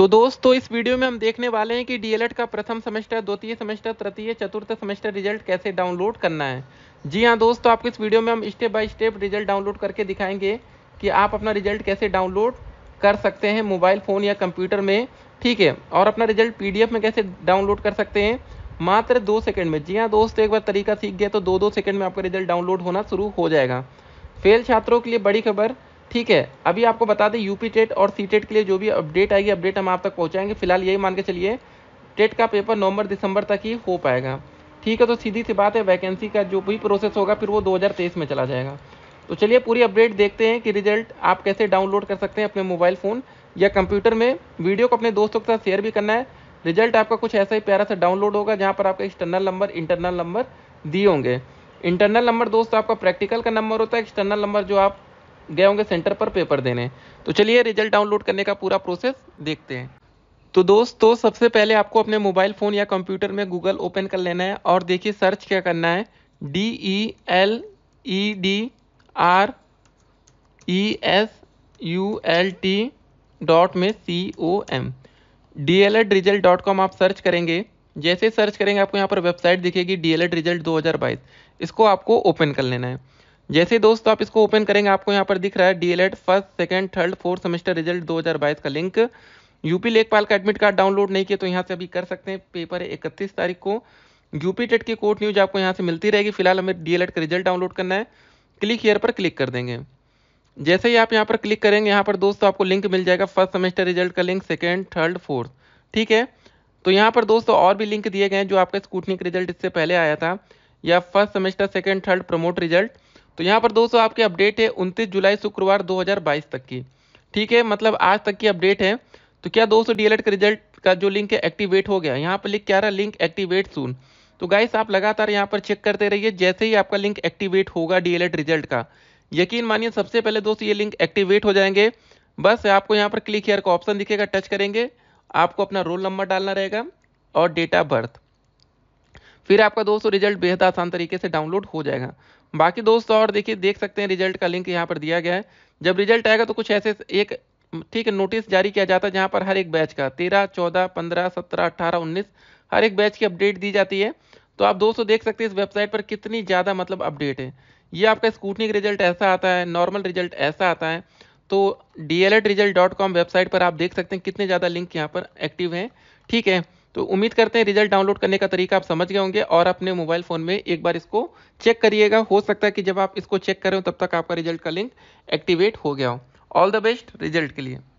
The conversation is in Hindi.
तो दोस्तों तो इस वीडियो में हम देखने वाले हैं कि डीएलएड का प्रथम सेमेस्टर द्वितीय सेमेस्टर तृतीय चतुर्थ सेमेस्टर रिजल्ट कैसे डाउनलोड करना है जी हाँ दोस्तों तो आपको इस वीडियो में हम step by step result download करके दिखाएंगे कि आप अपना रिजल्ट कैसे डाउनलोड कर सकते हैं मोबाइल फ़ोन या कंप्यूटर में ठीक है और अपना रिजल्ट पी में कैसे डाउनलोड कर सकते हैं मात्र दो सेकेंड में जी हाँ दोस्तों एक बार तरीका सीख गया तो दो दो सेकेंड में आपका रिजल्ट डाउनलोड होना शुरू हो जाएगा फेल छात्रों के लिए बड़ी खबर ठीक है अभी आपको बता दें यूपी टेट और सी टेट के लिए जो भी अपडेट आएगी अपडेट हम आप तक पहुँचाएंगे फिलहाल यही मान के चलिए टेट का पेपर नवंबर दिसंबर तक ही हो पाएगा ठीक है तो सीधी सी बात है वैकेंसी का जो भी प्रोसेस होगा फिर वो 2023 में चला जाएगा तो चलिए पूरी अपडेट देखते हैं कि रिजल्ट आप कैसे डाउनलोड कर सकते हैं अपने मोबाइल फ़ोन या कंप्यूटर में वीडियो को अपने दोस्तों के साथ शेयर भी करना है रिजल्ट आपका कुछ ऐसा ही प्यारा सा डाउनलोड होगा जहाँ पर आपका एक्सटर्नल नंबर इंटरनल नंबर दिए होंगे इंटरनल नंबर दोस्त आपका प्रैक्टिकल का नंबर होता है एक्सटर्नल नंबर जो आप गए होंगे सेंटर पर पेपर देने तो चलिए रिजल्ट डाउनलोड करने का पूरा प्रोसेस देखते हैं तो दोस्तों सबसे पहले आपको अपने मोबाइल फ़ोन या कंप्यूटर में गूगल ओपन कर लेना है और देखिए सर्च क्या करना है D E L E D R E S U L T dot में C O M D L Ed result dot com आप सर्च करेंगे जैसे सर्च करेंगे आपको यहाँ पर वेबसाइट दिखेगी डी एल एड रिजल्ट दो हज़ार बाईस इसको आपको ओपन कर लेना है जैसे दोस्त आप इसको ओपन करेंगे आपको यहाँ पर दिख रहा है DElEd first second third fourth semester result 2022 का लिंक यूपी लेखपाल का एडमिट कार्ड डाउनलोड नहीं किया तो यहाँ से अभी कर सकते हैं पेपर इकतीस तारीख को यूपी टेट की कोर्ट न्यूज आपको यहाँ से मिलती रहेगी फिलहाल हमें डीएलएड e का रिजल्ट डाउनलोड करना है क्लिक हेयर पर क्लिक कर देंगे जैसे ही आप यहाँ पर क्लिक करेंगे यहाँ पर दोस्तों आपको लिंक मिल जाएगा फर्स्ट सेमेस्टर रिजल्ट का लिंक सेकेंड थर्ड फोर्थ ठीक है तो यहाँ पर दोस्तों और भी लिंक दिए गए हैं जो आपका स्कूटनिक रिजल्ट इससे पहले आया था या first semester second third promote result तो यहाँ पर दोस्तों आपके अपडेट है उनतीस जुलाई शुक्रवार 2022 तक की ठीक है मतलब आज तक की अपडेट है तो क्या दोस्तों डीएलएड का रिजल्ट का जो लिंक है एक्टिवेट हो गया यहाँ पर लिख क्या रहा लिंक एक्टिवेट सुन तो गाइस आप लगातार यहाँ पर चेक करते रहिए जैसे ही आपका लिंक एक्टिवेट होगा डीएलएड रिजल्ट का यकीन मानिए सबसे पहले दोस्तों ये लिंक एक्टिवेट हो जाएंगे बस आपको यहाँ पर क्लिक हेयर का ऑप्शन दिखेगा टच करेंगे आपको अपना रोल नंबर डालना रहेगा और डेट ऑफ बर्थ फिर आपका दोस्तों रिजल्ट बेहद आसान तरीके से डाउनलोड हो जाएगा बाकी दोस्तों और देखिए देख सकते हैं रिजल्ट का लिंक यहाँ पर दिया गया है जब रिजल्ट आएगा तो कुछ ऐसे एक ठीक है नोटिस जारी किया जाता है जहाँ पर हर एक बैच का तेरह चौदह पंद्रह सत्रह अट्ठारह उन्नीस हर एक बैच की अपडेट दी जाती है तो आप दोस्तों देख सकते हैं इस वेबसाइट पर कितनी ज़्यादा मतलब अपडेट है ये आपका स्कूटनी का रिजल्ट ऐसा आता है नॉर्मल रिजल्ट ऐसा आता है तो डी वेबसाइट पर आप देख सकते हैं कितने ज़्यादा लिंक यहाँ पर एक्टिव हैं ठीक है तो उम्मीद करते हैं रिजल्ट डाउनलोड करने का तरीका आप समझ गए होंगे और अपने मोबाइल फ़ोन में एक बार इसको चेक करिएगा हो सकता है कि जब आप इसको चेक करें तब तक आपका रिजल्ट का लिंक एक्टिवेट हो गया हो ऑल द बेस्ट रिजल्ट के लिए